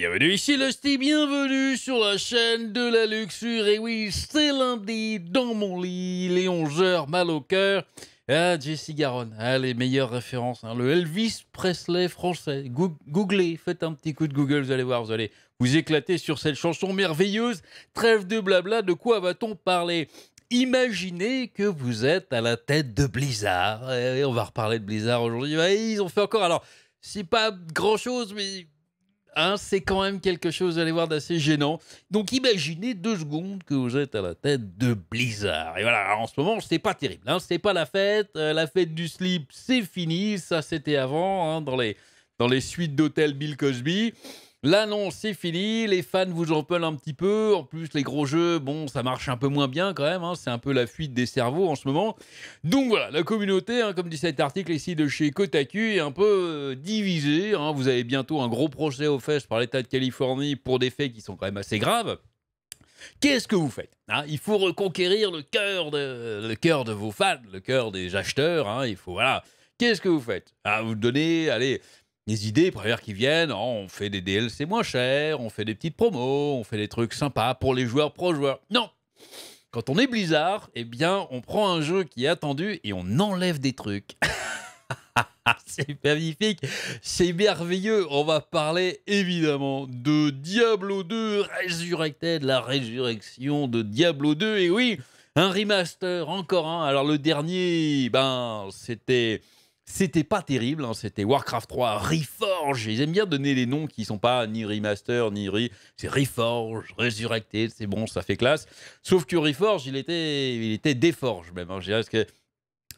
bienvenue, ici Lusty, bienvenue sur la chaîne de la luxure. Et oui, c'est lundi, dans mon lit, les 11h, mal au cœur. Ah, Jesse Garonne, ah, les meilleures références. Hein. Le Elvis Presley français. Googlez, faites un petit coup de Google, vous allez voir, vous allez vous éclater sur cette chanson merveilleuse. Trêve de blabla, de quoi va-t-on parler Imaginez que vous êtes à la tête de Blizzard. Et eh on va reparler de Blizzard aujourd'hui. Bah, ils ont fait encore. Alors, c'est pas grand chose, mais Hein, c'est quand même quelque chose, vous allez voir, d'assez gênant. Donc imaginez deux secondes que vous êtes à la tête de Blizzard. Et voilà, en ce moment, c'est pas terrible. Hein, c'est pas la fête. Euh, la fête du slip, c'est fini. Ça, c'était avant, hein, dans, les, dans les suites d'hôtel Bill Cosby. L'annonce, est finie, Les fans vous en un petit peu. En plus, les gros jeux, bon, ça marche un peu moins bien quand même. Hein. C'est un peu la fuite des cerveaux en ce moment. Donc voilà, la communauté, hein, comme dit cet article ici de chez Kotaku, est un peu euh, divisée. Hein. Vous avez bientôt un gros procès aux fesses par l'État de Californie pour des faits qui sont quand même assez graves. Qu'est-ce que vous faites Il faut reconquérir le cœur, de, le cœur de vos fans, le cœur des acheteurs. il faut voilà. Qu'est-ce que vous faites À ah, Vous donnez, allez, les idées premières qui viennent, oh, on fait des DLC moins chers, on fait des petites promos, on fait des trucs sympas pour les joueurs pro-joueurs. Non Quand on est Blizzard, eh bien, on prend un jeu qui est attendu et on enlève des trucs. c'est magnifique, c'est merveilleux. On va parler évidemment de Diablo 2 Resurrected, la résurrection de Diablo 2. Et oui, un remaster, encore un. Alors le dernier, ben, c'était c'était pas terrible, hein, c'était Warcraft 3 Reforge. ils aiment bien donner les noms qui sont pas ni remaster ni re. C'est Reforge, Resurrected, c'est bon, ça fait classe. Sauf que Reforge, il était, il était déforge même. Hein. Je dirais que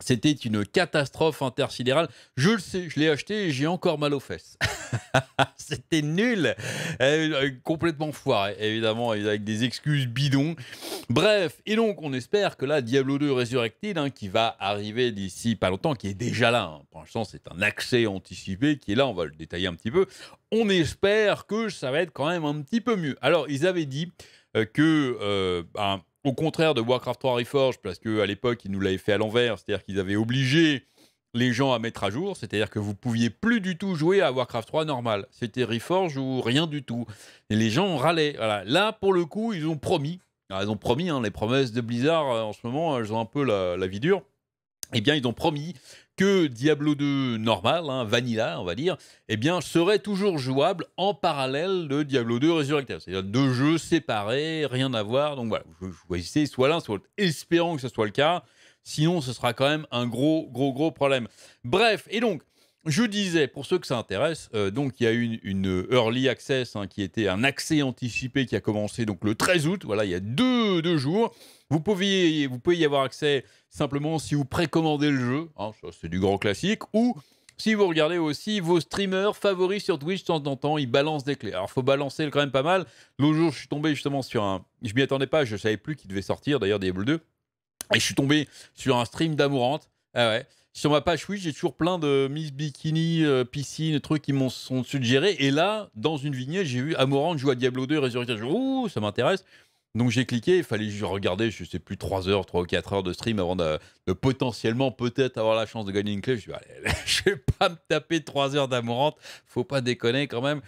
c'était une catastrophe intersidérale. Je le sais, je l'ai acheté et j'ai encore mal aux fesses. C'était nul, euh, euh, complètement foiré, évidemment, avec des excuses bidons. Bref, et donc on espère que là, Diablo 2 Resurrected, hein, qui va arriver d'ici pas longtemps, qui est déjà là, en hein, pour c'est un accès anticipé qui est là, on va le détailler un petit peu, on espère que ça va être quand même un petit peu mieux. Alors ils avaient dit euh, que... Ben, au contraire de Warcraft 3 Reforge, parce qu'à l'époque, ils nous l'avaient fait à l'envers, c'est-à-dire qu'ils avaient obligé les gens à mettre à jour, c'est-à-dire que vous pouviez plus du tout jouer à Warcraft 3 normal. C'était Reforge ou rien du tout. Et les gens râlaient. Là, pour le coup, ils ont promis. Ah, ils ont promis, hein, les promesses de Blizzard euh, en ce moment, elles ont un peu la vie dure eh bien, ils ont promis que Diablo 2 normal, hein, vanilla, on va dire, eh bien, serait toujours jouable en parallèle de Diablo 2 Resurrected. C'est-à-dire deux jeux séparés, rien à voir. Donc voilà, vous choisissez soit l'un, soit l'autre, espérant que ce soit le cas. Sinon, ce sera quand même un gros, gros, gros problème. Bref, et donc, je disais, pour ceux que ça intéresse, euh, donc il y a eu une, early access hein, qui était un accès anticipé qui a commencé donc le 13 août, voilà, il y a deux, jours. Vous, pouviez, pouvez y avoir accès simplement si vous précommandez le jeu, hein, c'est du grand classique, ou si vous regardez aussi vos streamers favoris sur Twitch, de temps en temps, ils balancent des clés. Alors, faut balancer quand même pas mal. L'autre jour, je suis tombé justement sur un. Je m'y attendais pas, je ne savais plus qu'il devait sortir, d'ailleurs, Diablo 2. Et je suis tombé sur un stream d'Amourante. Ah ouais sur ma page oui, j'ai toujours plein de Miss Bikini, euh, piscine, trucs qui m'ont sont suggérés. Et là, dans une vignette, j'ai vu Amorante jouer à Diablo 2 Résurrection. Ouh, ça m'intéresse. Donc j'ai cliqué, il fallait regarder, je sais plus, 3 heures, 3 ou 4 heures de stream avant de, potentiellement peut-être avoir la chance de gagner une clé. Je suis allez, je vais pas me taper 3 heures d'amorante, faut pas déconner quand même.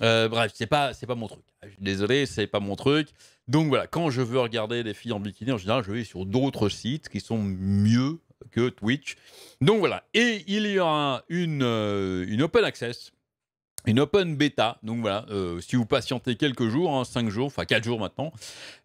Euh, bref, c'est pas, c'est pas mon truc. Désolé, c'est pas mon truc. Donc voilà, quand je veux regarder des filles en bikini, en général, je vais sur d'autres sites qui sont mieux que Twitch. Donc voilà. Et il y aura une, euh, une open access une open bêta. Donc voilà, euh, si vous patientez quelques jours, hein, cinq 5 jours, enfin quatre jours maintenant,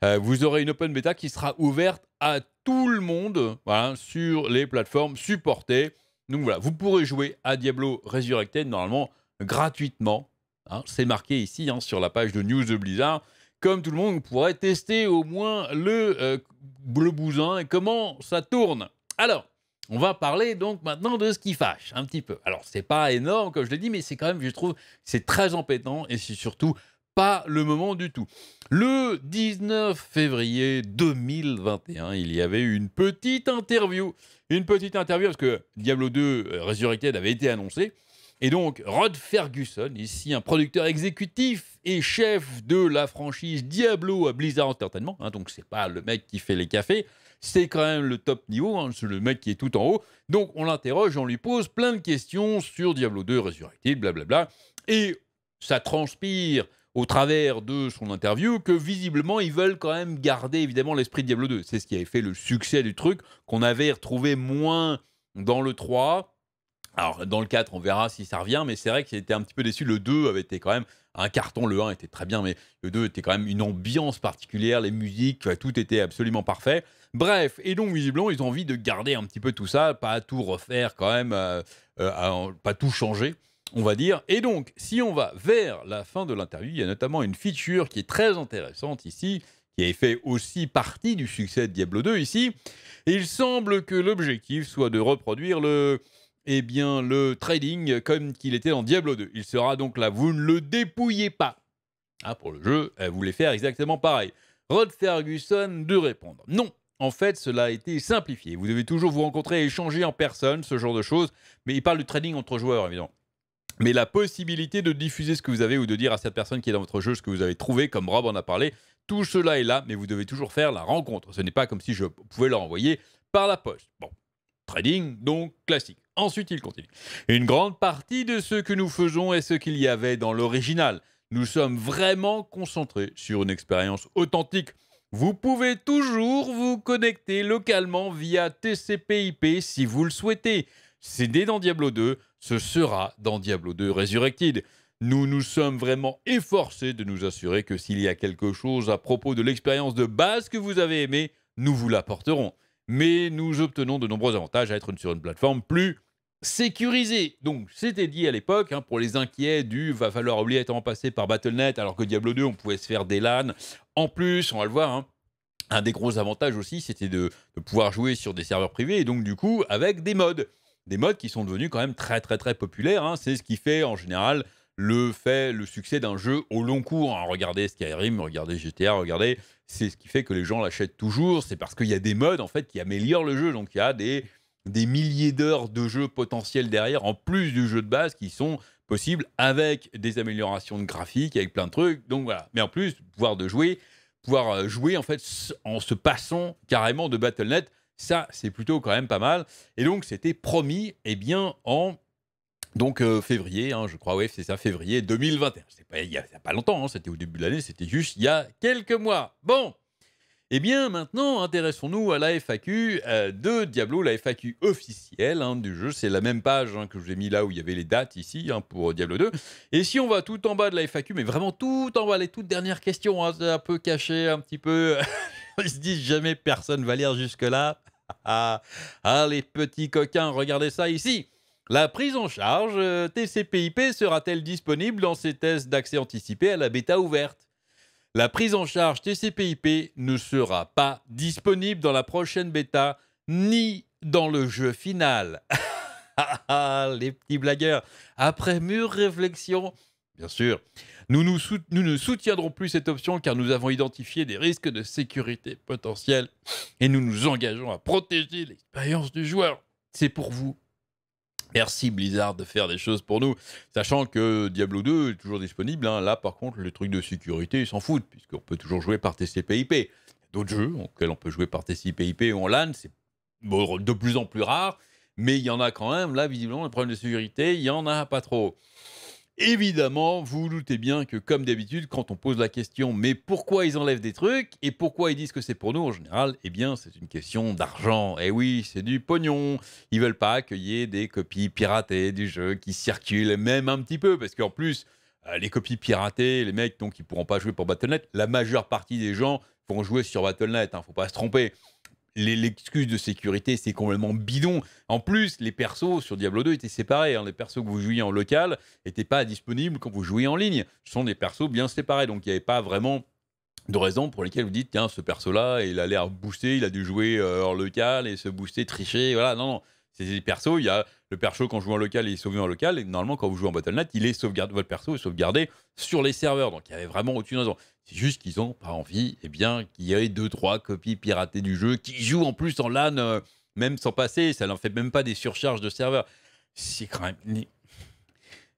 euh, vous aurez une open bêta qui sera ouverte à tout le monde sur les plateformes supportées. Donc voilà, vous pourrez jouer à Diablo Resurrected normalement gratuitement. Hein. C'est marqué ici hein, sur la page de news de Blizzard. Comme tout le monde, vous pourrez tester au moins le, bleu le et comment ça tourne. Alors, on va parler donc maintenant de ce qui fâche un petit peu. Alors, c'est pas énorme, comme je l'ai dit, mais c'est quand même, je trouve, c'est très empêtant et c'est surtout pas le moment du tout. Le 19 février 2021, il y avait une petite interview. Une petite interview parce que Diablo 2 euh, Resurrected avait été annoncé. Et donc, Rod Ferguson, ici un producteur exécutif et chef de la franchise Diablo à Blizzard, Entertainment, hein, donc c'est pas le mec qui fait les cafés, c'est quand même le top niveau, hein, c'est le mec qui est tout en haut. Donc on l'interroge, on lui pose plein de questions sur Diablo 2 Resurrected, blablabla. Et ça transpire au travers de son interview que visiblement ils veulent quand même garder évidemment l'esprit de Diablo 2. C'est ce qui avait fait le succès du truc qu'on avait retrouvé moins dans le 3. Alors dans le 4, on verra si ça revient, mais c'est vrai qu'il était un petit peu déçu. Le 2 avait été quand même un carton. Le 1 était très bien, mais le 2 était quand même une ambiance particulière, les musiques, euh, tout était absolument parfait. Bref, et donc visiblement, ils ont envie de garder un petit peu tout ça, pas tout refaire quand même, euh, euh, pas tout changer, on va dire. Et donc, si on va vers la fin de l'interview, il y a notamment une feature qui est très intéressante ici, qui a fait aussi partie du succès de Diablo 2 ici. Il semble que l'objectif soit de reproduire le eh bien, le trading comme qu'il était dans Diablo 2. Il sera donc là. Vous ne le dépouillez pas. Ah, pour le jeu, elle euh, voulait faire exactement pareil. Rod Ferguson de répondre. Non, en fait, cela a été simplifié. Vous devez toujours vous rencontrer et échanger en personne, ce genre de choses. Mais il parle du trading entre joueurs, évidemment. Mais la possibilité de diffuser ce que vous avez ou de dire à cette personne qui est dans votre jeu ce que vous avez trouvé, comme Rob en a parlé, tout cela est là, mais vous devez toujours faire la rencontre. Ce n'est pas comme si je pouvais leur envoyer par la poste. Bon, trading, donc classique. Ensuite, il continue. Une grande partie de ce que nous faisons est ce qu'il y avait dans l'original. Nous sommes vraiment concentrés sur une expérience authentique. Vous pouvez toujours vous connecter localement via TCP/IP si vous le souhaitez. né dans Diablo 2, ce sera dans Diablo 2 Resurrected. Nous nous sommes vraiment efforcés de nous assurer que s'il y a quelque chose à propos de l'expérience de base que vous avez aimé, nous vous l'apporterons mais nous obtenons de nombreux avantages à être sur une plateforme plus sécurisée. Donc, c'était dit à l'époque, hein, pour les inquiets du va falloir oublier en passé par Battle.net, alors que Diablo 2, on pouvait se faire des LAN. En plus, on va le voir, hein. un des gros avantages aussi, c'était de, pouvoir jouer sur des serveurs privés, et donc du coup, avec des modes. Des modes qui sont devenus quand même très très très populaires. Hein. C'est ce qui fait en général le fait, le succès d'un jeu au long cours. Hein, regardez Skyrim, regardez GTA, regardez. C'est ce qui fait que les gens l'achètent toujours. C'est parce qu'il y a des modes en fait qui améliorent le jeu. Donc il y a des, des milliers d'heures de jeux potentiels derrière, en plus du jeu de base, qui sont possibles avec des améliorations de graphique, avec plein de trucs. Donc voilà. Mais en plus, pouvoir de jouer, pouvoir euh, jouer en fait en se passant carrément de Battle.net, ça c'est plutôt quand même pas mal. Et donc c'était promis, eh bien en donc euh, février, hein, je crois, oui, c'est ça, février 2021. C'est pas il n'y a, pas longtemps, hein, c'était au début de l'année, c'était juste il y a quelques mois. Bon, eh bien maintenant, intéressons-nous à la FAQ euh, de Diablo, la FAQ officielle hein, du jeu. C'est la même page que j'ai mis là où il y avait les dates ici pour Diablo 2. Et si on va tout en bas de la FAQ, mais vraiment tout en bas, les toutes dernières questions, un peu cachées, un petit peu... Ils se disent jamais personne va lire jusque-là. ah les petits coquins, regardez ça ici. La prise en charge euh, TCPIP sera-t-elle disponible dans ces tests d'accès anticipé à la bêta ouverte La prise en charge TCPIP ne sera pas disponible dans la prochaine bêta ni dans le jeu final. les petits blagueurs. Après mûre réflexion, bien sûr, nous, nous, ne soutiendrons plus cette option car nous avons identifié des risques de sécurité potentiels et nous nous engageons à protéger l'expérience du joueur. C'est pour vous Merci Blizzard de faire des choses pour nous, sachant que Diablo 2 est toujours disponible. Hein. Là, par contre, les trucs de sécurité, ils s'en foutent, puisqu'on peut toujours jouer par TCP/IP. D'autres jeux auxquels on peut jouer par TCP/IP ou en LAN, c'est de plus en plus rare, mais il y en a quand même. Là, visiblement, le problème de sécurité, il y en a pas trop évidemment, vous vous doutez bien que, comme d'habitude, quand on pose la question, mais pourquoi ils enlèvent des trucs et pourquoi ils disent que c'est pour nous en général, eh bien, c'est une question d'argent. Et eh oui, c'est du pognon. Ils veulent pas qu'il y ait des copies piratées du jeu qui circulent, même un petit peu, parce qu'en plus, euh, les copies piratées, les mecs, donc, ils pourront pas jouer pour Battle.net. La majeure partie des gens vont jouer sur Battle.net, ne hein, faut pas se tromper l'excuse de sécurité, c'est complètement bidon. En plus, les persos sur Diablo 2 étaient séparés. Hein. Les persos que vous jouiez en local n'étaient pas disponibles quand vous jouiez en ligne. Ce sont des persos bien séparés, donc il n'y avait pas vraiment de raison pour lesquelles vous dites tiens, ce perso-là, il a l'air boosté, il a dû jouer euh, hors local et se booster, tricher. Voilà, non, non. C'est des persos, il y a le perso quand joue en local, il est sauvé en local, et normalement quand vous jouez en Battle.net, il est sauvegardé, votre perso est sauvegardé sur les serveurs, donc il y avait vraiment aucune raison. C'est juste qu'ils n'ont pas envie, eh bien, qu'il y ait deux, trois copies piratées du jeu, qui jouent en plus en LAN, euh, même sans passer, ça n'en fait même pas des surcharges de serveurs. C'est quand même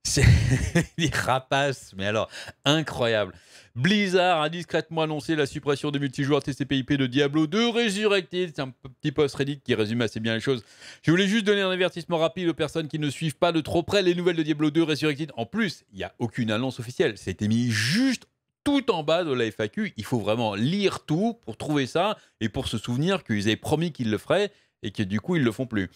c'est des rapaces, mais alors incroyable. Blizzard a discrètement annoncé la suppression des multijoueurs TCPIP de Diablo 2 Resurrected. C'est un petit post Reddit qui résume assez bien les choses. Je voulais juste donner un avertissement rapide aux personnes qui ne suivent pas de trop près les nouvelles de Diablo 2 Resurrected. En plus, il n'y a aucune annonce officielle. été mis juste tout en bas de la FAQ. Il faut vraiment lire tout pour trouver ça et pour se souvenir qu'ils avaient promis qu'ils le feraient et que du coup, ils ne le font plus.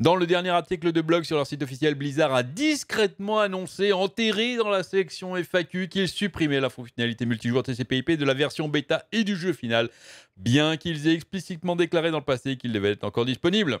Dans le dernier article de blog sur leur site officiel, Blizzard a discrètement annoncé, enterré dans la section FAQ, qu'ils supprimaient la fonctionnalité multijoueur TCP/IP de la version bêta et du jeu final, bien qu'ils aient explicitement déclaré dans le passé qu'il devait être encore disponible.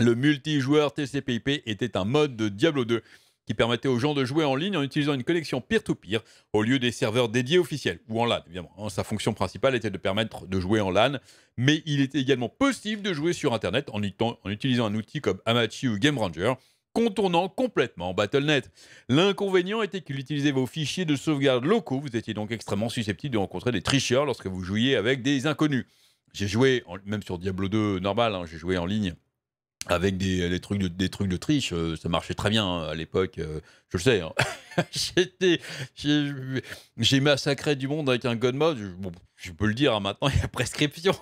Le multijoueur TCP/IP était un mode de Diablo 2 qui permettait aux gens de jouer en ligne en utilisant une connexion peer-to-peer au lieu des serveurs dédiés officiels ou en LAN, évidemment. Hein, sa fonction principale était de permettre de jouer en LAN, mais il était également possible de jouer sur Internet en, utilisant un outil comme Amachi ou Game Ranger contournant complètement BattleNet. L'inconvénient était qu'il utilisait vos fichiers de sauvegarde locaux, vous étiez donc extrêmement susceptible de rencontrer des tricheurs lorsque vous jouiez avec des inconnus. J'ai joué, même sur Diablo 2 normal, hein, j'ai joué en ligne avec des, trucs de, des trucs de triche, euh, ça marchait très bien hein, à l'époque, euh, je le sais. Hein. j'ai massacré du monde avec un god mode, je peux le dire hein, maintenant, il y a prescription.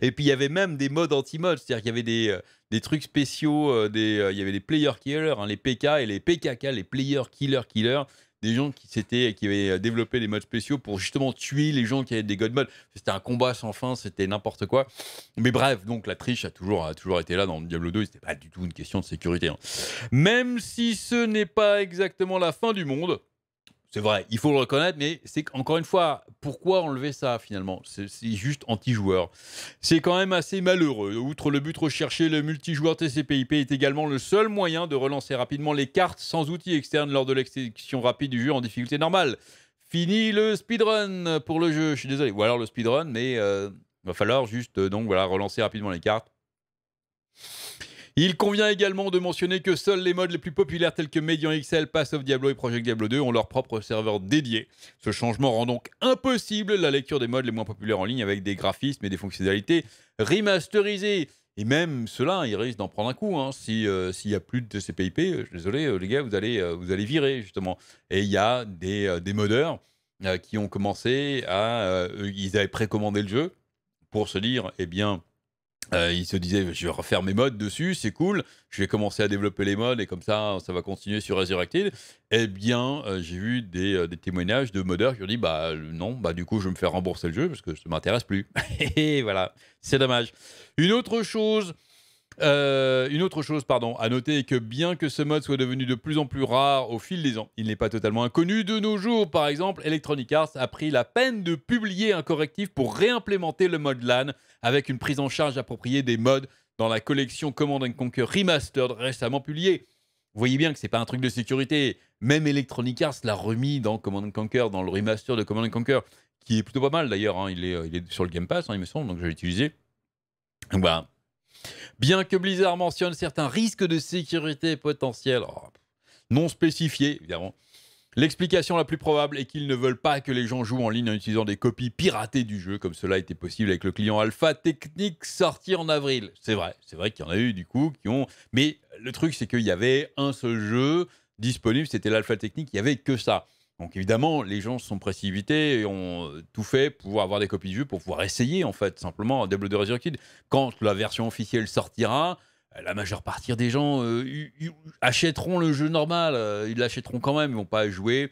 et puis il y avait même des modes anti-mode, c'est-à-dire qu'il y avait des, euh, trucs spéciaux, il y avait des player killers, les PK et les PKK, les player killer killer, des gens qui, s'étaient, qui avaient euh, développé des modes spéciaux pour justement tuer les gens qui avaient des god C'était un combat sans fin, c'était n'importe quoi. Mais bref, donc la triche a toujours, toujours été là dans Diablo 2, c'était pas du tout une question de sécurité. Hein. Même si ce n'est pas exactement la fin du monde, c'est vrai, il faut le reconnaître, mais c'est encore une fois, pourquoi enlever ça finalement C'est juste anti-joueur. C'est quand même assez malheureux. Outre le but recherché, le multijoueur TCPIP est également le seul moyen de relancer rapidement les cartes sans outils externes lors de l'exécution rapide du jeu en difficulté normale. Fini le speedrun pour le jeu, je suis désolé. Ou alors le speedrun, mais il euh, va falloir juste euh, donc voilà relancer rapidement les cartes. Il convient également de mentionner que seuls les modes les plus populaires tels que Median XL, Pass of Diablo et Project Diablo 2 ont leur propre serveur dédié. Ce changement rend donc impossible la lecture des modes les moins populaires en ligne avec des graphismes et des fonctionnalités remasterisées. Et même cela, ils risquent d'en prendre un coup. Hein. Euh, s'il n'y a plus de CPIP, euh, suis désolé euh, les gars, vous allez, vous allez virer justement. Et il y a des, des modeurs qui ont commencé à... ils avaient précommandé le jeu pour se dire, eh bien, euh, il se disait, je vais refaire mes modes dessus, c'est cool, je vais commencer à développer les modes et comme ça, ça va continuer sur Azure Active Eh bien, euh, j'ai vu euh, des, témoignages de modeurs qui ont dit, bah non, bah du coup, je me fais rembourser le jeu parce que ça ne m'intéresse plus. et voilà, c'est dommage. Une autre chose euh, une autre chose, pardon, à noter est que bien que ce mode soit devenu de plus en plus rare au fil des ans, il n'est pas totalement inconnu de nos jours. Par exemple, Electronic Arts a pris la peine de publier un correctif pour réimplémenter le mode LAN avec une prise en charge appropriée des modes dans la collection Command Conquer Remastered récemment publiée. Vous voyez bien que c'est pas un truc de sécurité. Même Electronic Arts l'a remis dans Command Conquer, dans le remaster de Command Conquer, qui est plutôt pas mal d'ailleurs. Hein. Euh, il, est, sur le Game Pass, hein, il me semble, donc je vais utilisé. Voilà. Bien que Blizzard mentionne certains risques de sécurité potentiels, oh, non spécifiés évidemment, L'explication la plus probable est qu'ils ne veulent pas que les gens jouent en ligne en utilisant des copies piratées du jeu, comme cela était possible avec le client Alpha Technique sorti en avril. C'est vrai, c'est vrai qu'il y en a eu du coup qui ont. Mais le truc, c'est qu'il y avait un seul jeu disponible, c'était l'Alpha Technique, il n'y avait que ça. Donc évidemment, les gens se sont précipités et ont euh, tout fait pour avoir des copies de jeu, pour pouvoir essayer en fait simplement Diablo 2 kid Quand la version officielle sortira, euh, la majeure partie des gens euh, achèteront le jeu normal, ils l'achèteront quand même, ils vont pas jouer.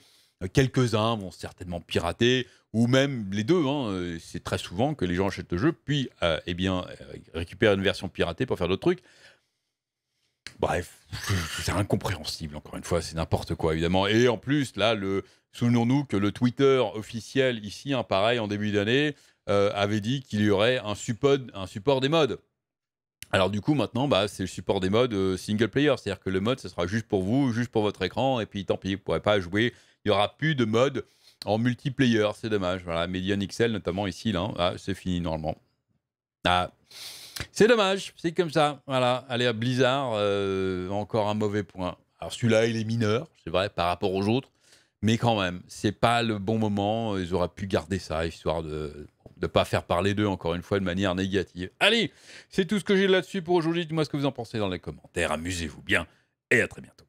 Quelques-uns vont certainement pirater, ou même les deux. Hein. C'est très souvent que les gens achètent le jeu, puis eh bien, récupèrent une version piratée pour faire d'autres trucs. Bref, bah, c'est incompréhensible, encore une fois, c'est n'importe quoi, évidemment. Et en plus, là, le, souvenons-nous que le Twitter officiel, ici, un hein, pareil, en début d'année, euh, avait dit qu'il y aurait un support, des modes. Alors du coup, maintenant, bah, c'est le support des modes euh, single player, c'est-à-dire que le mode, ce sera juste pour vous, juste pour votre écran, et puis tant pis, vous ne pourrez pas jouer, il n'y aura plus de mode en multiplayer, c'est dommage. Voilà, Median XL, notamment ici, hein. là, ah, c'est fini normalement. Ah. C'est dommage, c'est comme ça. Voilà, allez à Blizzard, euh, encore un mauvais point. Alors celui-là, il est mineur, c'est vrai, par rapport aux autres, mais quand même, c'est pas le bon moment. Ils auraient pu garder ça, histoire de ne pas faire parler d'eux, encore une fois, de manière négative. Allez, c'est tout ce que j'ai là-dessus pour aujourd'hui. Dites-moi ce que vous en pensez dans les commentaires. Amusez-vous bien et à très bientôt.